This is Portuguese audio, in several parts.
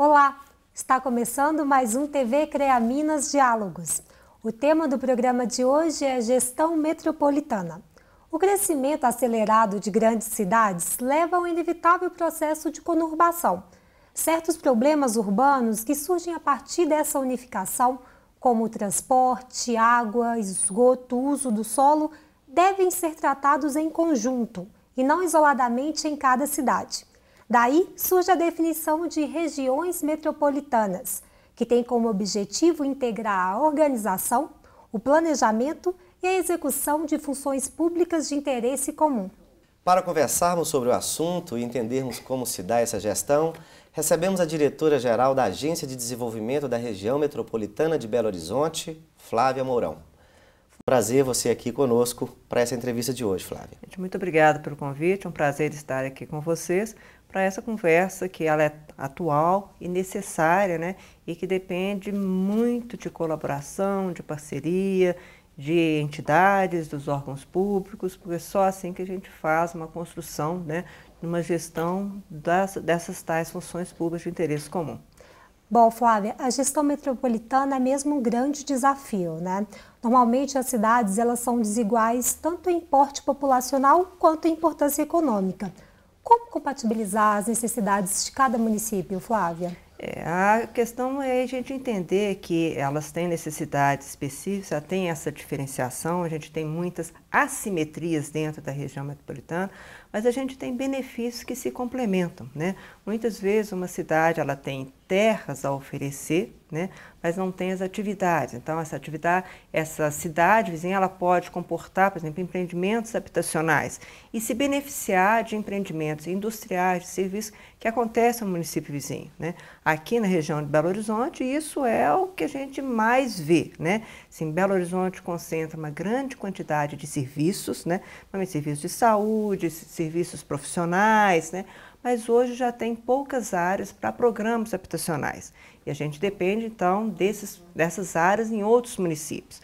Olá, está começando mais um TV CREA Minas Diálogos. O tema do programa de hoje é gestão metropolitana. O crescimento acelerado de grandes cidades leva ao inevitável processo de conurbação. Certos problemas urbanos que surgem a partir dessa unificação, como transporte, água, esgoto, uso do solo, devem ser tratados em conjunto e não isoladamente em cada cidade. Daí surge a definição de regiões metropolitanas, que tem como objetivo integrar a organização, o planejamento e a execução de funções públicas de interesse comum. Para conversarmos sobre o assunto e entendermos como se dá essa gestão, recebemos a diretora-geral da Agência de Desenvolvimento da Região Metropolitana de Belo Horizonte, Flávia Mourão. Prazer você aqui conosco para essa entrevista de hoje, Flávia. Muito obrigada pelo convite, é um prazer estar aqui com vocês para essa conversa que ela é atual e necessária, né? E que depende muito de colaboração, de parceria, de entidades, dos órgãos públicos, porque é só assim que a gente faz uma construção, né, uma gestão das, dessas tais funções públicas de interesse comum. Bom, Flávia, a gestão metropolitana é mesmo um grande desafio, né? Normalmente as cidades elas são desiguais tanto em porte populacional quanto em importância econômica. Como compatibilizar as necessidades de cada município, Flávia? É, a questão é a gente entender que elas têm necessidades específicas, tem essa diferenciação, a gente tem muitas assimetrias dentro da região metropolitana, mas a gente tem benefícios que se complementam, né? Muitas vezes uma cidade ela tem terras a oferecer, né? Mas não tem as atividades. Então essa atividade, essa cidade vizinha, ela pode comportar, por exemplo, empreendimentos habitacionais e se beneficiar de empreendimentos industriais, de serviços que acontecem no município vizinho, né? Aqui na região de Belo Horizonte isso é o que a gente mais vê, né? Sim, Belo Horizonte concentra uma grande quantidade de serviços, né? Também serviços de saúde, serviços profissionais, né? mas hoje já tem poucas áreas para programas habitacionais. E a gente depende, então, desses, dessas áreas em outros municípios.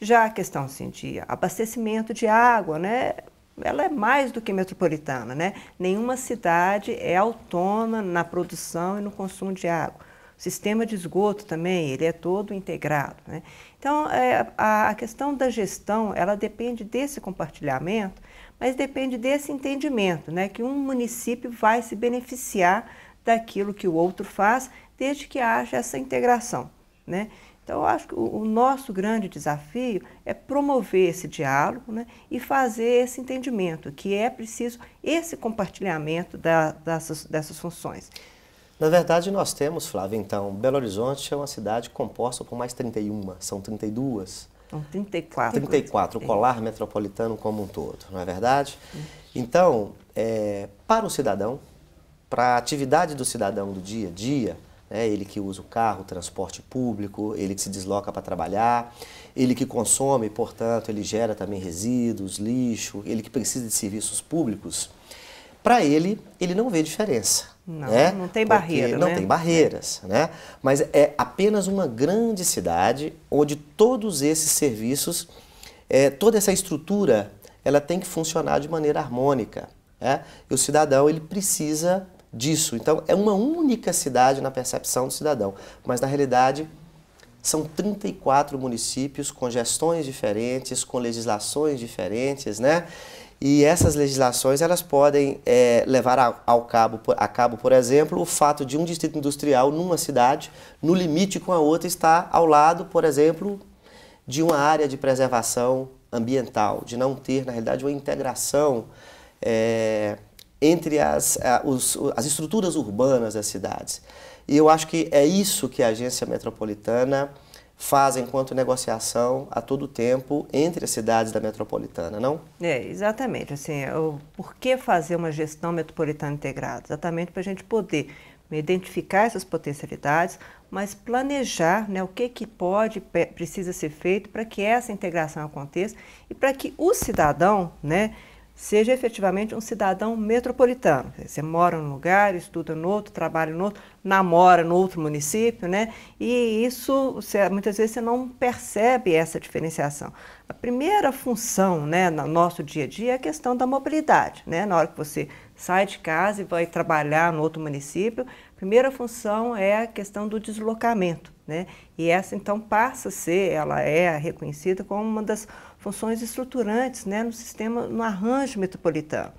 Já a questão assim, de abastecimento de água, né? ela é mais do que metropolitana. Né? Nenhuma cidade é autônoma na produção e no consumo de água. O sistema de esgoto também, ele é todo integrado. Né? Então, é, a, a questão da gestão, ela depende desse compartilhamento mas depende desse entendimento, né, que um município vai se beneficiar daquilo que o outro faz, desde que haja essa integração. Né? Então, eu acho que o nosso grande desafio é promover esse diálogo né, e fazer esse entendimento, que é preciso esse compartilhamento da, dessas, dessas funções. Na verdade, nós temos, Flávia. então, Belo Horizonte é uma cidade composta por mais 31, são 32 então, 34. 34, o colar metropolitano como um todo, não é verdade? Então, é, para o cidadão, para a atividade do cidadão do dia a dia, né, ele que usa o carro, o transporte público, ele que se desloca para trabalhar, ele que consome, portanto, ele gera também resíduos, lixo, ele que precisa de serviços públicos, para ele, ele não vê diferença. Não, né? não tem barreira. Não né? tem barreiras, né? Mas é apenas uma grande cidade onde todos esses serviços, é, toda essa estrutura, ela tem que funcionar de maneira harmônica. Né? E o cidadão ele precisa disso. Então é uma única cidade na percepção do cidadão, mas na realidade são 34 municípios com gestões diferentes, com legislações diferentes, né? E essas legislações elas podem é, levar a, ao cabo, a cabo, por exemplo, o fato de um distrito industrial numa cidade, no limite com a outra, estar ao lado, por exemplo, de uma área de preservação ambiental, de não ter, na realidade, uma integração é, entre as, a, os, as estruturas urbanas das cidades. E eu acho que é isso que a agência metropolitana fazem quanto negociação a todo tempo entre as cidades da metropolitana, não? É, exatamente. Assim, é, por que fazer uma gestão metropolitana integrada? Exatamente para a gente poder identificar essas potencialidades, mas planejar né, o que, que pode, precisa ser feito para que essa integração aconteça e para que o cidadão, né, seja efetivamente um cidadão metropolitano. Você mora num lugar, estuda no outro, trabalha no outro, namora no outro município, né? E isso, você, muitas vezes, você não percebe essa diferenciação. A primeira função né, no nosso dia a dia é a questão da mobilidade. Né? Na hora que você sai de casa e vai trabalhar no outro município, a primeira função é a questão do deslocamento. Né? E essa, então, passa a ser, ela é reconhecida como uma das funções estruturantes né, no sistema, no arranjo metropolitano.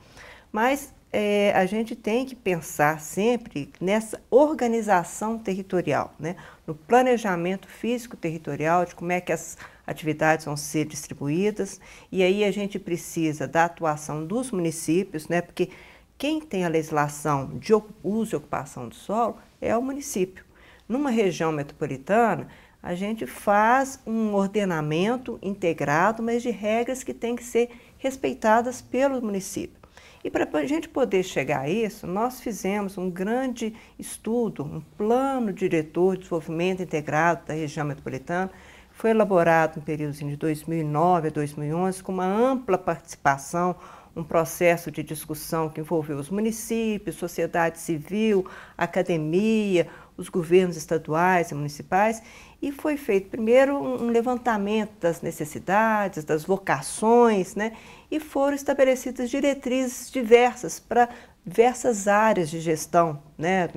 Mas é, a gente tem que pensar sempre nessa organização territorial, né, no planejamento físico territorial, de como é que as atividades vão ser distribuídas, e aí a gente precisa da atuação dos municípios, né, porque quem tem a legislação de uso e ocupação do solo é o município. Numa região metropolitana, a gente faz um ordenamento integrado, mas de regras que têm que ser respeitadas pelo município. E para a gente poder chegar a isso, nós fizemos um grande estudo, um plano diretor de desenvolvimento integrado da região metropolitana, foi elaborado no período de 2009 a 2011 com uma ampla participação, um processo de discussão que envolveu os municípios, sociedade civil, academia, os governos estaduais e municipais, e foi feito primeiro um levantamento das necessidades, das vocações, né? e foram estabelecidas diretrizes diversas para diversas áreas de gestão. Né?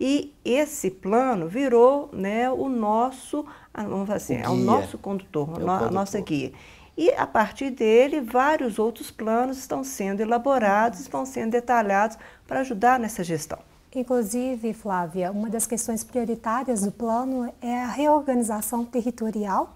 E esse plano virou né, o nosso, ah, vamos assim, o, é o nosso condutor, é o condutor, a nossa guia. E a partir dele, vários outros planos estão sendo elaborados, uhum. estão sendo detalhados para ajudar nessa gestão. Inclusive, Flávia, uma das questões prioritárias do plano é a reorganização territorial,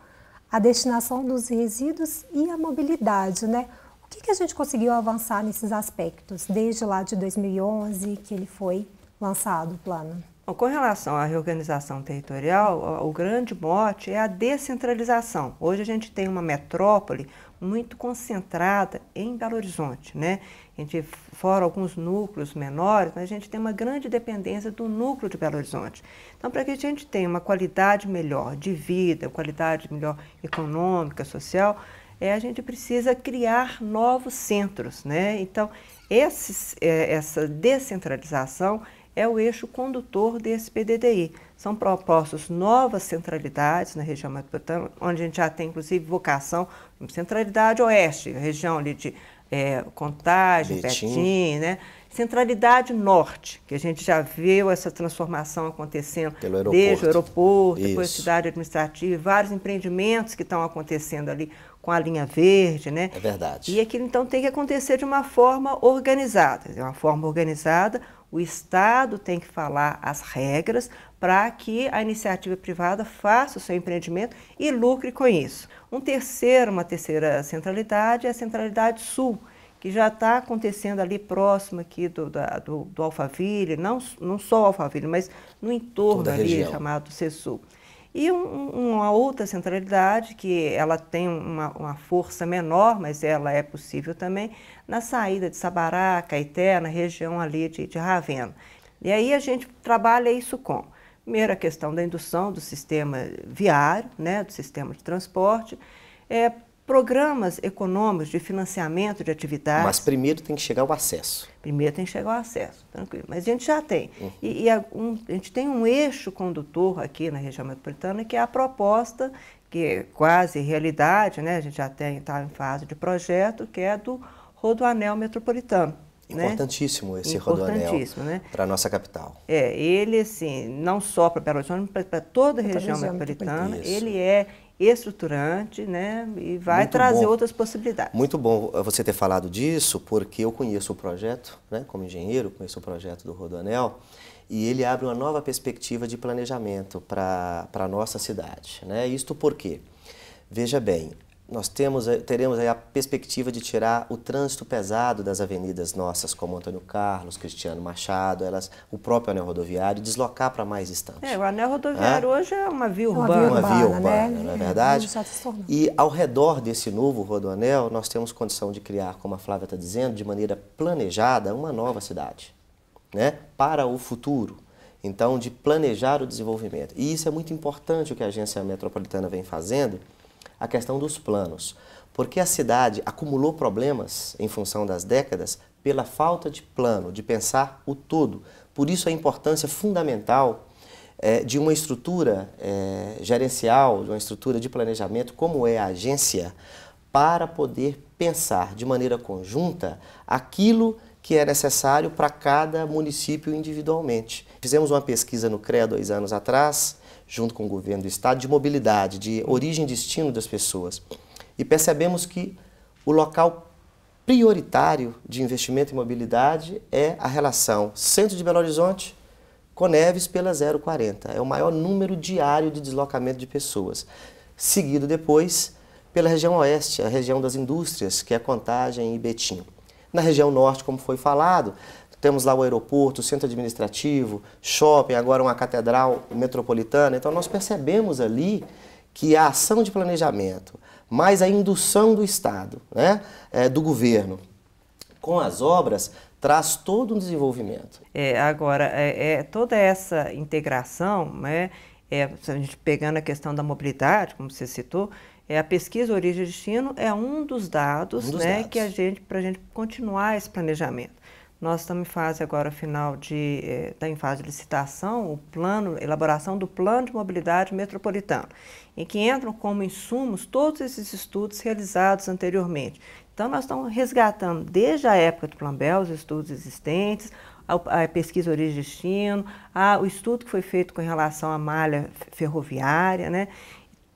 a destinação dos resíduos e a mobilidade, né? O que, que a gente conseguiu avançar nesses aspectos desde lá de 2011 que ele foi lançado o plano? Bom, com relação à reorganização territorial, o grande mote é a descentralização. Hoje a gente tem uma metrópole muito concentrada em Belo Horizonte. Né? A gente, fora alguns núcleos menores, mas a gente tem uma grande dependência do núcleo de Belo Horizonte. Então, para que a gente tenha uma qualidade melhor de vida, qualidade melhor econômica, social, é, a gente precisa criar novos centros. Né? Então, esses, é, essa descentralização é o eixo condutor desse PDDI. São propostas novas centralidades na região metropolitana, onde a gente já tem, inclusive, vocação Centralidade Oeste, região ali de é, Contagem, Betim. né? Centralidade Norte, que a gente já viu essa transformação acontecendo desde o aeroporto, Isso. depois a cidade administrativa, vários empreendimentos que estão acontecendo ali com a linha verde, né? É verdade. E aquilo então tem que acontecer de uma forma organizada, de uma forma organizada, o Estado tem que falar as regras para que a iniciativa privada faça o seu empreendimento e lucre com isso. Um terceiro, uma terceira centralidade é a centralidade sul, que já está acontecendo ali próximo aqui do, da, do, do Alphaville, não, não só Alphaville, mas no entorno ali região. chamado CESUL. E um, uma outra centralidade, que ela tem uma, uma, força menor, mas ela é possível também, na saída de Sabará, Caeté, na região ali de, de Ravenna. E aí a gente trabalha isso com, primeiro, a questão da indução do sistema viário, né, do sistema de transporte, é, programas econômicos de financiamento de atividades. Mas primeiro tem que chegar o acesso. Primeiro tem que chegar o acesso, tranquilo. Mas a gente já tem. Uhum. E, e a, um, a, gente tem um eixo condutor aqui na região metropolitana, que é a proposta, que é quase realidade, né? a gente já está em fase de projeto, que é do Rodoanel Metropolitano. Né? Importantíssimo né? esse Importantíssimo, rodoanel né? para a nossa capital. É, ele, assim, não só para Belo Horizonte, mas para toda a região, metropolitana. ele é estruturante, né? E vai Muito trazer bom. outras possibilidades. Muito bom eh, você ter falado disso, porque eu conheço o projeto, né? Como engenheiro, conheço o projeto do Rodoanel e ele abre uma nova perspectiva de planejamento para a nossa cidade, né? Isto por quê? Veja bem, nós temos, eh, teremos a perspectiva de tirar o trânsito pesado das avenidas nossas, como Antônio Carlos, Cristiano Machado, elas, o próprio anel rodoviário, e deslocar para mais distante. É, o anel rodoviário é? hoje é uma via urbana. Uma via urbana, urbana né? não é verdade? E ao redor desse novo rodoanel, nós temos condição de criar, como a Flávia está dizendo, de maneira planejada, uma nova cidade, né? para o futuro. Então, de planejar o desenvolvimento. E isso é muito importante o que a Agência Metropolitana vem fazendo, a questão dos planos. Porque a cidade acumulou problemas em função das décadas pela falta de plano, de pensar o todo. Por isso a importância fundamental é, de uma estrutura é, gerencial, de uma estrutura de planejamento, como é a agência, para poder pensar de maneira conjunta aquilo que é necessário para cada município individualmente. Fizemos uma pesquisa no CREA dois anos atrás, junto com o governo do estado, de mobilidade, de origem e destino das pessoas. E percebemos que o local prioritário de investimento em mobilidade é a relação centro de Belo Horizonte com Neves pela 040. É o maior número diário de deslocamento de pessoas. Seguido depois pela região oeste, a região das indústrias, que é Contagem e Betim. Na região norte, como foi falado, temos lá o aeroporto, o centro administrativo, shopping, agora uma catedral metropolitana. Então nós percebemos ali que a ação de planejamento, mais a indução do Estado, né, é, do governo, com as obras, traz todo um desenvolvimento. É, agora, é, é, toda essa integração, né, é, a gente pegando a questão da mobilidade, como você citou, é, a pesquisa origem e destino é um dos dados, um dos né, dados. que a gente para a gente continuar esse planejamento. Nós estamos em fase agora final de, está eh, em fase de licitação, o plano, elaboração do plano de mobilidade metropolitana, em que entram como insumos todos esses estudos realizados anteriormente. Então, nós estamos resgatando desde a época do Plan Bell, os estudos existentes, a pesquisa origem destino, a, o estudo que foi feito com relação à malha ferroviária, né?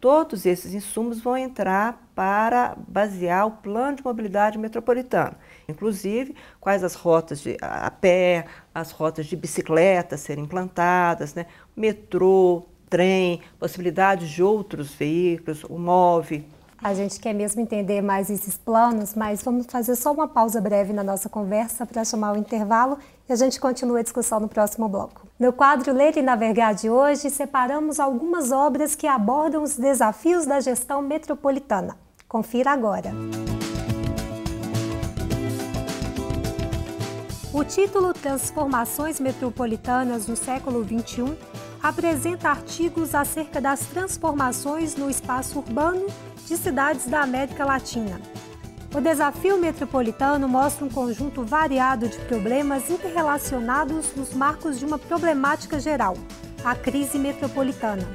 Todos esses insumos vão entrar para basear o plano de mobilidade metropolitana. Inclusive, quais as rotas de, a pé, as rotas de bicicleta serem implantadas, né? metrô, trem, possibilidades de outros veículos, o MOVE. A gente quer mesmo entender mais esses planos, mas vamos fazer só uma pausa breve na nossa conversa para chamar o intervalo e a gente continua a discussão no próximo bloco. No quadro Ler e Navegar de hoje, separamos algumas obras que abordam os desafios da gestão metropolitana. Confira agora. Música O título Transformações Metropolitanas no Século XXI apresenta artigos acerca das transformações no espaço urbano de cidades da América Latina. O desafio metropolitano mostra um conjunto variado de problemas interrelacionados nos marcos de uma problemática geral, a crise metropolitana.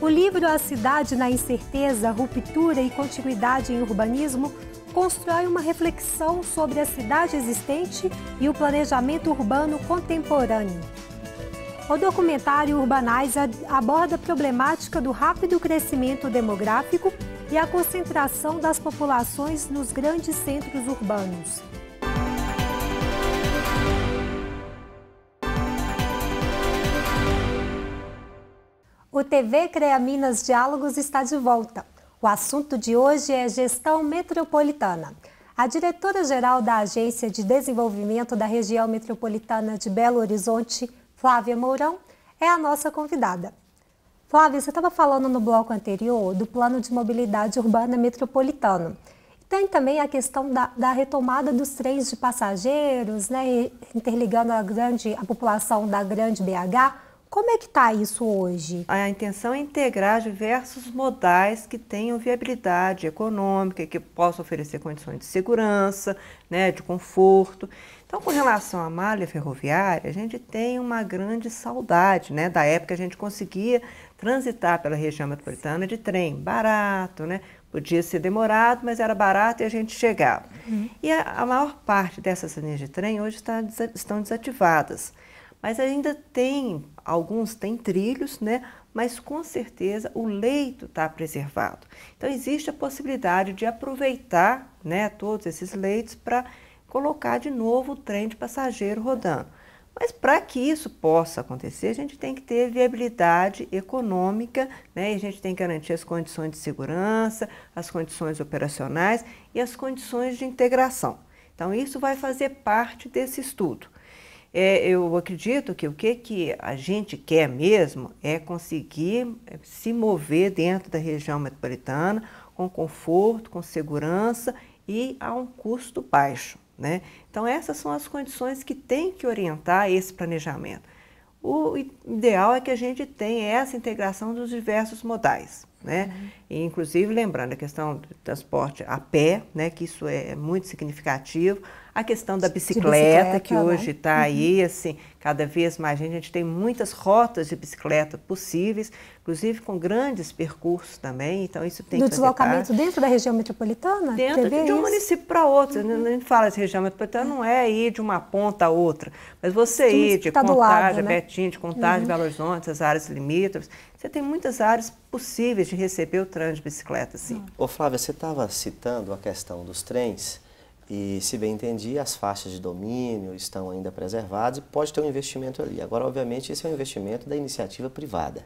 O livro A Cidade na Incerteza, Ruptura e Continuidade em Urbanismo constrói uma reflexão sobre a cidade existente e o planejamento urbano contemporâneo. O documentário Urbanizer aborda a problemática do rápido crescimento demográfico e a concentração das populações nos grandes centros urbanos. O TV CREA Minas Diálogos está de volta. O assunto de hoje é gestão metropolitana. A diretora-geral da Agência de Desenvolvimento da Região Metropolitana de Belo Horizonte, Flávia Mourão, é a nossa convidada. Flávia, você estava falando no bloco anterior do Plano de Mobilidade Urbana Metropolitano. Tem também a questão da, da retomada dos trens de passageiros, né, interligando a, grande, a população da grande BH como é que está isso hoje? A intenção é integrar diversos modais que tenham viabilidade econômica, que possam oferecer condições de segurança, né, de conforto. Então, com relação à malha ferroviária, a gente tem uma grande saudade né, da época que a gente conseguia transitar pela região metropolitana de trem, barato, né? Podia ser demorado, mas era barato e a gente chegava. Uhum. E a, a, maior parte dessas linhas de trem hoje está, estão desativadas. Mas ainda tem, alguns tem trilhos, né? mas com certeza o leito está preservado. Então, existe a possibilidade de aproveitar né, todos esses leitos para colocar de novo o trem de passageiro rodando. Mas para que isso possa acontecer, a gente tem que ter viabilidade econômica, né? E a gente tem que garantir as condições de segurança, as condições operacionais e as condições de integração. Então, isso vai fazer parte desse estudo. É, eu acredito que o que, que a gente quer mesmo é conseguir é, se mover dentro da região metropolitana com conforto, com segurança e a um custo baixo. Né? Então, essas são as condições que tem que orientar esse planejamento. O ideal é que a gente tenha essa integração dos diversos modais. Né? Uhum. E, inclusive, lembrando a questão do transporte a pé, né, que isso é, é muito significativo, a questão da bicicleta, bicicleta que hoje está né? Tá aí, uhum. assim, cada vez mais. A gente, tem muitas rotas de bicicleta possíveis, inclusive com grandes percursos também. Então, isso tem Do que deslocamento parte. dentro da região metropolitana? Dentro de, um município para outro. Uhum. A gente fala de região metropolitana, não é ir de uma ponta a outra. Mas você ir de tá Contagem, né? Betim, de Contagem, uhum. Belo Horizonte, as áreas limítrofes. Você tem muitas áreas possíveis de receber o trânsito de bicicleta, sim. Ô Flávia, você estava citando a questão dos trens e, se bem entendi, as faixas de domínio estão ainda preservadas e pode ter um investimento ali. Agora, obviamente, esse é um investimento da iniciativa privada.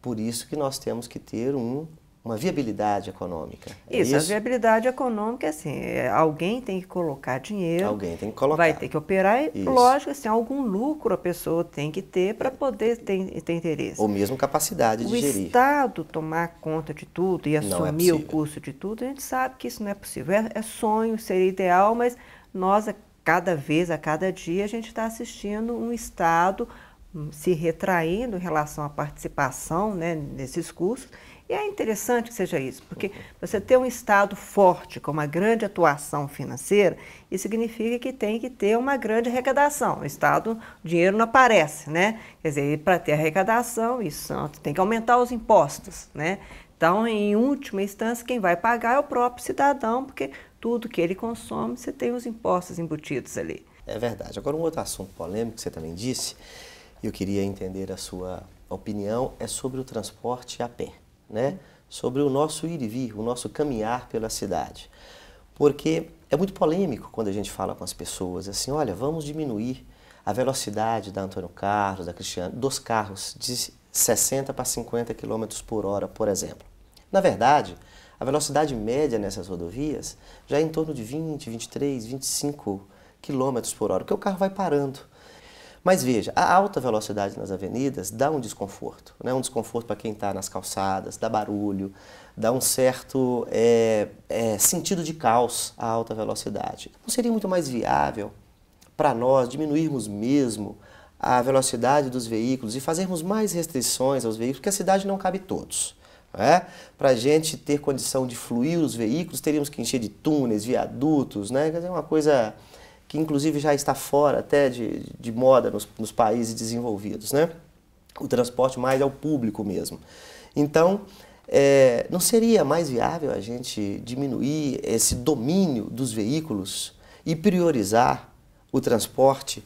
Por isso que nós temos que ter um uma viabilidade econômica. É isso, a viabilidade econômica é assim, é, alguém tem que colocar dinheiro. Alguém tem que colocar. Vai ter que operar e, lógico, assim, algum lucro a pessoa tem que ter para é. poder ter, ter, interesse. Ou mesmo capacidade o de gerir. O Estado tomar conta de tudo e é assumir é o custo de tudo, a gente sabe que isso não é possível. É, é sonho, seria ideal, mas nós, a cada vez, a cada dia, a gente está assistindo um Estado hum, se retraindo em relação à participação né, nesses cursos e é interessante que seja isso, porque você ter um Estado forte, com uma grande atuação financeira, isso significa que tem que ter uma grande arrecadação. O Estado, o dinheiro não aparece, né? Quer dizer, para ter arrecadação, isso é tem que aumentar os impostos, né? Então, em última instância, quem vai pagar é o próprio cidadão, porque tudo que ele consome, você tem os impostos embutidos ali. É verdade. Agora, um outro assunto polêmico que você também disse, eu queria entender a sua opinião, é sobre o transporte a pé né? sobre o nosso ir e vir, o nosso caminhar pela cidade. Porque é muito polêmico quando a gente fala com as pessoas assim, olha, vamos diminuir a velocidade da Antônio Carlos, da Cristiano, dos carros de 60 para 50 km por hora, por exemplo. Na verdade, a velocidade média nessas rodovias já é em torno de 20, 23, 25 km por hora, porque o carro vai parando. Mas veja, a alta velocidade nas avenidas dá um desconforto, né? um desconforto para quem está nas calçadas, dá barulho, dá um certo é, é, sentido de caos à alta velocidade. Não seria muito mais viável para nós diminuirmos mesmo a velocidade dos veículos e fazermos mais restrições aos veículos, porque a cidade não cabe todos. É? Né? Para a gente ter condição de fluir os veículos, teríamos que encher de túneis, viadutos, né? Quer dizer, é uma coisa que inclusive já está fora até de, de moda nos, nos países desenvolvidos, né? O transporte mais ao é público mesmo. Então, é, não seria mais viável a gente diminuir esse domínio dos veículos e priorizar o transporte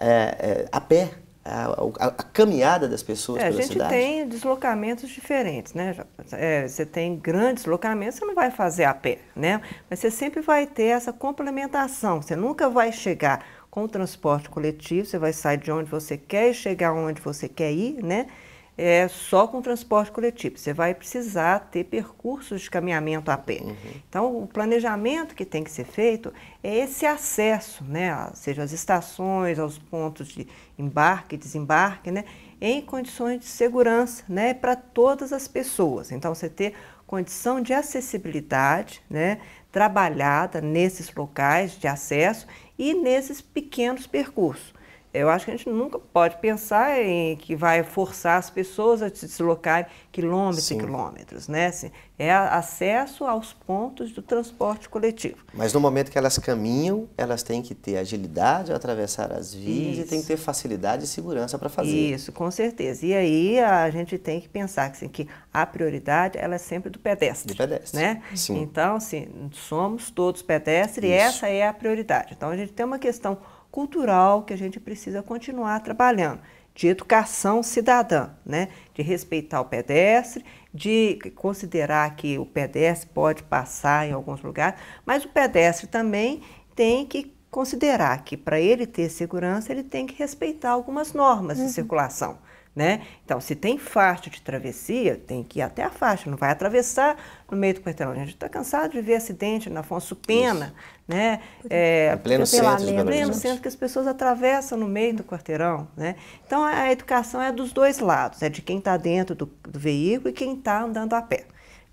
é, é, a pé a, a, a caminhada das pessoas é, pela cidade? A gente tem deslocamentos diferentes, né? É, você tem grandes deslocamentos, você não vai fazer a pé, né? Mas você sempre vai ter essa complementação, você nunca vai chegar com o transporte coletivo, você vai sair de onde você quer e chegar onde você quer ir, né? é só com transporte coletivo. Você vai precisar ter percursos de caminhamento a pé. Uhum. Então, o planejamento que tem que ser feito é esse acesso, né, seja as estações, aos pontos de embarque e desembarque, né, em condições de segurança, né, para todas as pessoas. Então, você ter condição de acessibilidade, né, trabalhada nesses locais de acesso e nesses pequenos percursos. Eu acho que a gente nunca pode pensar em que vai forçar as pessoas a se deslocarem quilômetros Sim. e quilômetros, né? Assim, é acesso aos pontos do transporte coletivo. Mas no momento que elas caminham, elas têm que ter agilidade ao atravessar as vias Isso. e têm que ter facilidade e segurança para fazer. Isso, com certeza. E aí a gente tem que pensar que, assim, que a prioridade ela é sempre do pedestre. Do pedestre. Né? Sim. Então, assim, somos todos pedestres Isso. e essa é a prioridade. Então a gente tem uma questão cultural que a gente precisa continuar trabalhando, de educação cidadã, né? de respeitar o pedestre, de considerar que o pedestre pode passar em alguns lugares, mas o pedestre também tem que considerar que para ele ter segurança ele tem que respeitar algumas normas uhum. de circulação né? Então, se tem faixa de travessia, tem que ir até a faixa, não vai atravessar no meio do quarteirão. A gente está cansado de ver acidente na Afonso Pena, Isso. né? É, em pleno centro, de né? pleno centro que as pessoas atravessam no meio do quarteirão, né? Então, a educação é dos dois lados, é de quem está dentro do, do veículo e quem está andando a pé.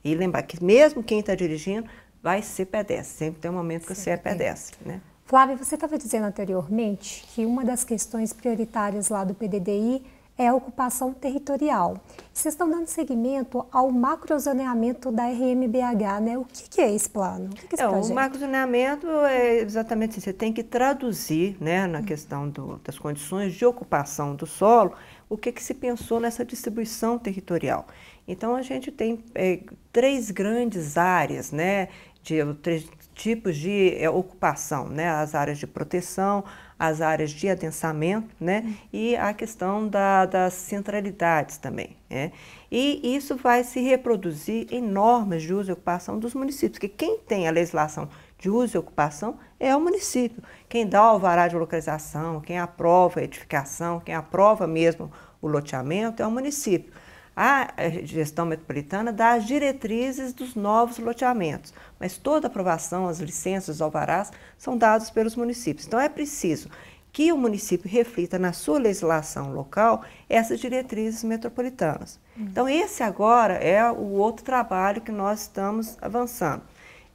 E lembrar que mesmo quem está dirigindo vai ser pedestre, sempre tem um momento que você é pedestre, né? Flávia, você estava dizendo anteriormente que uma das questões prioritárias lá do PDDI é a ocupação territorial. Vocês estão dando seguimento ao macrozoneamento da RMBH, né? O que, que é esse plano? O, que que é, é o macrozoneamento é exatamente assim, você tem que traduzir, né, na questão do, das condições de ocupação do solo, o que, que se pensou nessa distribuição territorial. Então, a gente tem é, três grandes áreas, né, de três tipos de é, ocupação, né, as áreas de proteção, as áreas de adensamento né, e a questão da, das centralidades também. Né? E isso vai se reproduzir em normas de uso e ocupação dos municípios, porque quem tem a legislação de uso e ocupação é o município. Quem dá o alvará de localização, quem aprova a edificação, quem aprova mesmo o loteamento é o município a eh, gestão metropolitana dá as diretrizes dos novos loteamentos, mas toda aprovação, as licenças, os alvarás, são dados pelos municípios. Então, é preciso que o município reflita na sua legislação local essas diretrizes metropolitanas. Hum. Então, esse agora é o outro trabalho que nós estamos avançando,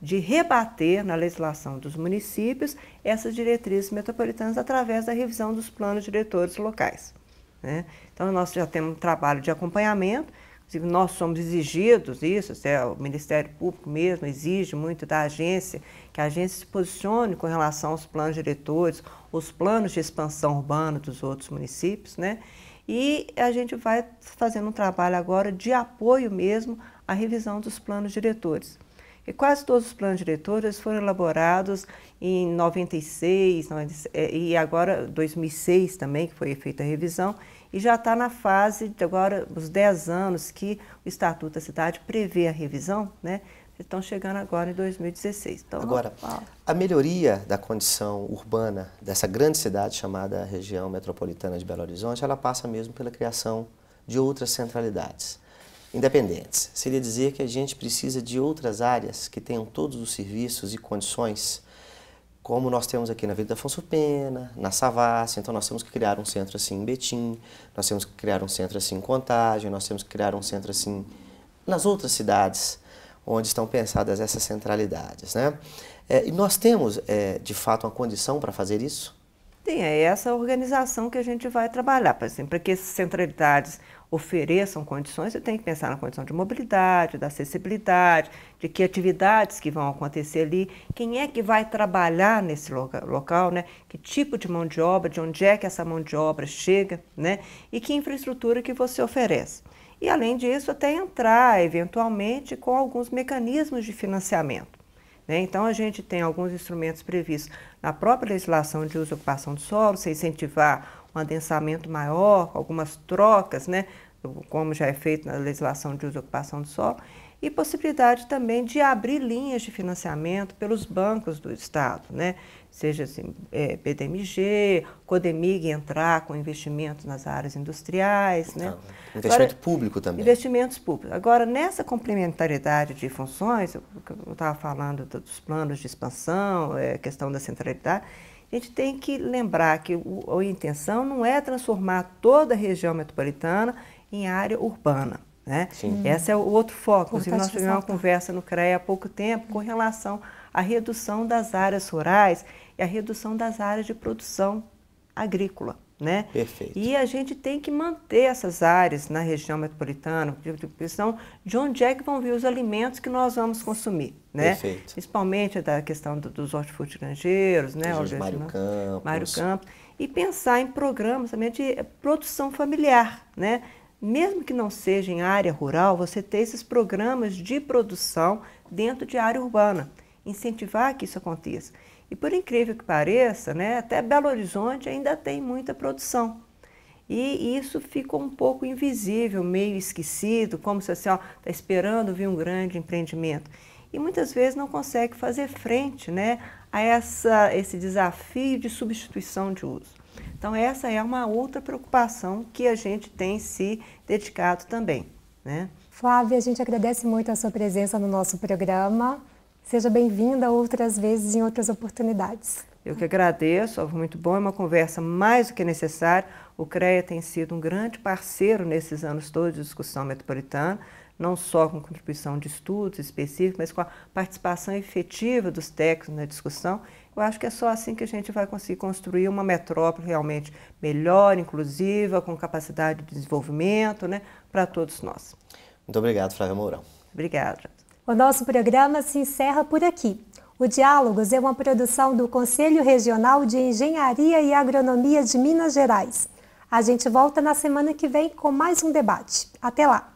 de rebater na legislação dos municípios essas diretrizes metropolitanas através da revisão dos planos diretores locais. Né? Então, nós já temos um trabalho de acompanhamento, inclusive nós somos exigidos isso, é, o Ministério Público mesmo exige muito da agência, que a agência se posicione com relação aos planos diretores, os planos de expansão urbana dos outros municípios, né? E a gente vai fazendo um trabalho agora de apoio mesmo à revisão dos planos diretores. E quase todos os planos diretores foram elaborados em 96 eh, e agora 2006 também, que foi feita a revisão, e já está na fase de agora, os 10 anos que o Estatuto da Cidade prevê a revisão, né? estão chegando agora em 2016. Então, agora, a melhoria da condição urbana dessa grande cidade chamada região metropolitana de Belo Horizonte, ela passa mesmo pela criação de outras centralidades independentes. Seria dizer que a gente precisa de outras áreas que tenham todos os serviços e condições, como nós temos aqui na Vida da Afonso Pena, na Savassi, então nós temos que criar um centro assim em Betim, nós temos que criar um centro assim em Contagem, nós temos que criar um centro assim nas outras cidades onde estão pensadas essas centralidades. Né? É, e nós temos, é, de fato, uma condição para fazer isso? Tem é essa organização que a gente vai trabalhar, para que essas centralidades ofereçam condições, eu tenho que pensar na condição de mobilidade, da acessibilidade, de que atividades que vão acontecer ali, quem é que vai trabalhar nesse local, né? que tipo de mão de obra, de onde é que essa mão de obra chega, né? e que infraestrutura que você oferece. E, além disso, até entrar, eventualmente, com alguns mecanismos de financiamento. Né? Então, a gente tem alguns instrumentos previstos na própria legislação de uso e ocupação do solo, se incentivar um adensamento maior, algumas trocas, né, como já é feito na legislação de uso e ocupação do solo, e possibilidade também de abrir linhas de financiamento pelos bancos do Estado, né? seja assim, é, PDMG, Codemig entrar com investimentos nas áreas industriais. Né? Ah, investimento Agora, público também. Investimentos públicos. Agora, nessa complementaridade de funções, eu estava falando dos planos de expansão, é, questão da centralidade, a gente tem que lembrar que a intenção não é transformar toda a região metropolitana em área urbana. Né? Sim. é o outro foco. Assim, nós tivemos uma conversa no CREA há pouco tempo com relação à redução das áreas rurais e à redução das áreas de produção agrícola. Né? Perfeito. E a gente tem que manter essas áreas na região metropolitana, de de onde é que vão vir os alimentos que nós vamos consumir. Né? Perfeito. Principalmente da questão do, dos hortifrutigranjeiros, né? Jorge Mário não? Campos. Mário Campos. E pensar em programas também de eh, produção familiar, né? Mesmo que não seja em área rural, você ter esses programas de produção dentro de área urbana. Incentivar que isso aconteça. E por incrível que pareça, né, até Belo Horizonte ainda tem muita produção. E isso ficou um pouco invisível, meio esquecido, como se assim, está esperando vir um grande empreendimento. E muitas vezes não consegue fazer frente né, a essa, esse desafio de substituição de uso. Então, essa é uma outra preocupação que a gente tem se dedicado também. Né? Flávia, a gente agradece muito a sua presença no nosso programa. Seja bem-vinda outras vezes em outras oportunidades. Eu que agradeço, foi muito bom, é uma conversa mais do que necessária. O CREA tem sido um grande parceiro nesses anos todos de discussão metropolitana, não só com contribuição de estudos específicos, mas com a participação efetiva dos técnicos na discussão. Eu acho que é só assim que a gente vai conseguir construir uma metrópole realmente melhor, inclusiva, com capacidade de desenvolvimento né, para todos nós. Muito obrigado, Flávia Mourão. Obrigada. O nosso programa se encerra por aqui. O Diálogos é uma produção do Conselho Regional de Engenharia e Agronomia de Minas Gerais. A gente volta na semana que vem com mais um debate. Até lá!